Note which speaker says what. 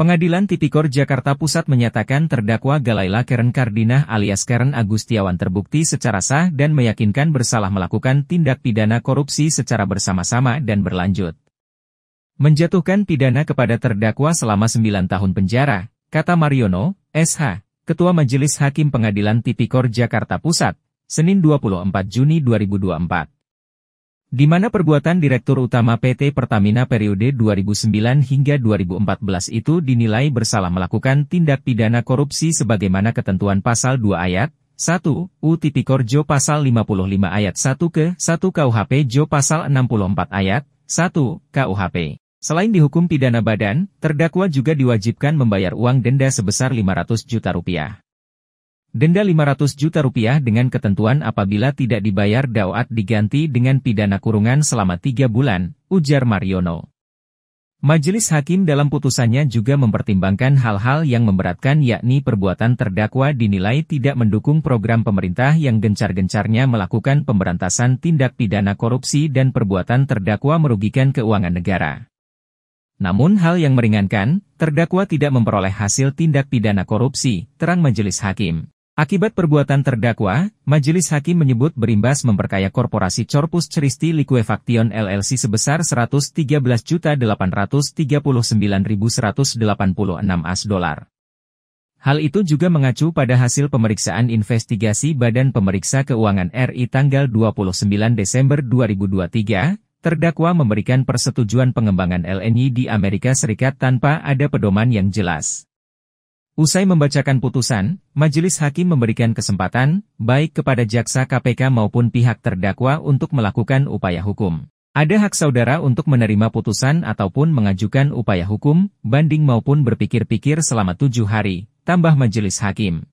Speaker 1: Pengadilan Tipikor Jakarta Pusat menyatakan terdakwa Galaila Karen Kardinah alias Karen Agustiawan terbukti secara sah dan meyakinkan bersalah melakukan tindak pidana korupsi secara bersama-sama dan berlanjut. Menjatuhkan pidana kepada terdakwa selama 9 tahun penjara, kata Mariono, SH, Ketua Majelis Hakim Pengadilan Tipikor Jakarta Pusat, Senin 24 Juni 2024 di mana perbuatan Direktur Utama PT Pertamina periode 2009 hingga 2014 itu dinilai bersalah melakukan tindak pidana korupsi sebagaimana ketentuan pasal 2 ayat 1 U Tipikor Jo pasal 55 ayat 1 ke 1 KUHP Jo pasal 64 ayat 1 KUHP. Selain dihukum pidana badan, terdakwa juga diwajibkan membayar uang denda sebesar 500 juta rupiah. Denda 500 juta rupiah dengan ketentuan apabila tidak dibayar Daoat diganti dengan pidana kurungan selama tiga bulan, ujar Mariono. Majelis Hakim dalam putusannya juga mempertimbangkan hal-hal yang memberatkan yakni perbuatan terdakwa dinilai tidak mendukung program pemerintah yang gencar-gencarnya melakukan pemberantasan tindak pidana korupsi dan perbuatan terdakwa merugikan keuangan negara. Namun hal yang meringankan, terdakwa tidak memperoleh hasil tindak pidana korupsi, terang majelis hakim. Akibat perbuatan terdakwa, Majelis Hakim menyebut berimbas memperkaya korporasi Corpus Christi Liquefaction LLC sebesar 113.839.186 as dolar. Hal itu juga mengacu pada hasil pemeriksaan investigasi Badan Pemeriksa Keuangan RI tanggal 29 Desember 2023, terdakwa memberikan persetujuan pengembangan LNI di Amerika Serikat tanpa ada pedoman yang jelas. Usai membacakan putusan, majelis hakim memberikan kesempatan, baik kepada jaksa KPK maupun pihak terdakwa untuk melakukan upaya hukum. Ada hak saudara untuk menerima putusan ataupun mengajukan upaya hukum, banding maupun berpikir-pikir selama tujuh hari, tambah majelis hakim.